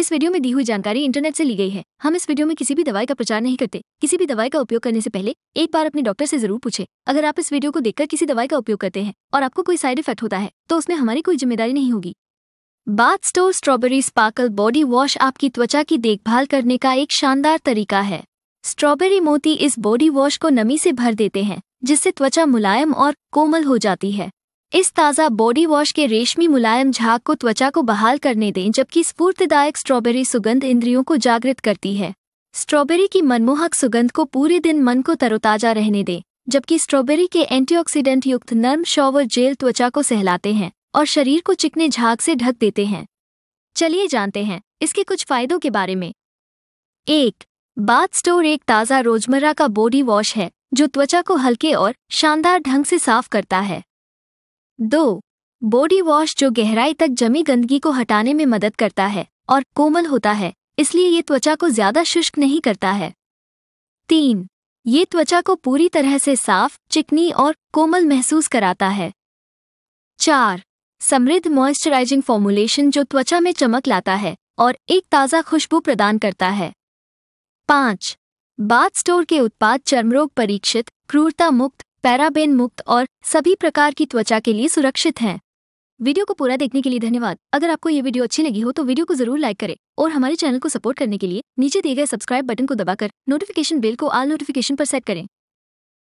इस वीडियो में दी हुई जानकारी इंटरनेट से ली गई है हम इस वीडियो में किसी भी दवाई का प्रचार नहीं करते किसी भी दवाई का उपयोग करने से पहले एक बार अपने डॉक्टर से जरूर पूछे अगर आप इस वीडियो को देखकर किसी दवाई का उपयोग करते हैं और आपको कोई साइड इफेक्ट होता है तो उसमें हमारी कोई जिम्मेदारी नहीं होगी bath store strawberry sparkle body wash आपकी त्वचा की देखभाल करने का एक शानदार तरीका है स्ट्रॉबेरी मोती इस बॉडी वॉश को नमी से भर देते हैं जिससे त्वचा मुलायम और कोमल हो जाती है इस ताज़ा बॉडी वॉश के रेशमी मुलायम झाग को त्वचा को बहाल करने दें जबकि स्फूर्तिदायक स्ट्रॉबेरी सुगंध इंद्रियों को जागृत करती है स्ट्रॉबेरी की मनमोहक सुगंध को पूरे दिन मन को तरोताजा रहने दें जबकि स्ट्रॉबेरी के एंटीऑक्सीडेंट युक्त नर्म शॉवर जेल त्वचा को सहलाते हैं और शरीर को चिकने झाग से ढक देते हैं चलिए जानते हैं इसके कुछ फायदों के बारे में एक बाथ स्टोर एक ताज़ा रोजमर्रा का बॉडी वॉश है जो त्वचा को हल्के और शानदार ढंग से साफ करता है दो बॉडी वॉश जो गहराई तक जमी गंदगी को हटाने में मदद करता है और कोमल होता है इसलिए ये त्वचा को ज्यादा शुष्क नहीं करता है तीन ये त्वचा को पूरी तरह से साफ चिकनी और कोमल महसूस कराता है चार समृद्ध मॉइस्चराइजिंग फॉर्मूलेशन जो त्वचा में चमक लाता है और एक ताज़ा खुशबू प्रदान करता है पाँच बाथ स्टोर के उत्पाद चर्मरोग परीक्षित क्रूरता मुक्त पैराबेन मुक्त और सभी प्रकार की त्वचा के लिए सुरक्षित हैं वीडियो को पूरा देखने के लिए धन्यवाद अगर आपको ये वीडियो अच्छी लगी हो तो वीडियो को जरूर लाइक करें और हमारे चैनल को सपोर्ट करने के लिए नीचे दिए गए सब्सक्राइब बटन को दबाकर नोटिफिकेशन बेल को आल नोटिफिकेशन पर सेट करें